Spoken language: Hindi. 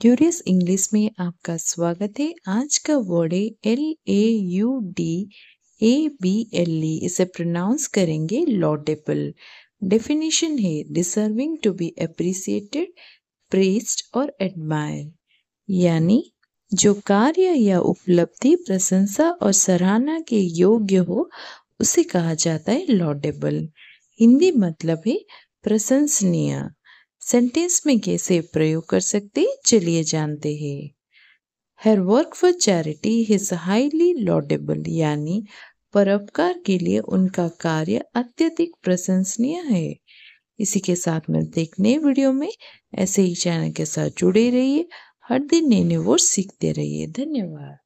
क्यूरियस इंग्लिश में आपका स्वागत है आज का वर्ड है L A U D A B L E इसे प्रोनाउंस करेंगे लॉडेबल डेफिनेशन है deserving to be appreciated praised और एडमायर यानी जो कार्य या उपलब्धि प्रशंसा और सराहना के योग्य हो उसे कहा जाता है लॉडेबल हिंदी मतलब है प्रशंसनीय सेंटेंस में कैसे प्रयोग कर सकते चलिए जानते हैं हर work for charity is highly laudable यानी परोपकार के लिए उनका कार्य अत्यधिक प्रशंसनीय है इसी के साथ मिलते एक नए वीडियो में ऐसे ही चैनल के साथ जुड़े रहिए हर दिन नए नए वो सीखते रहिए धन्यवाद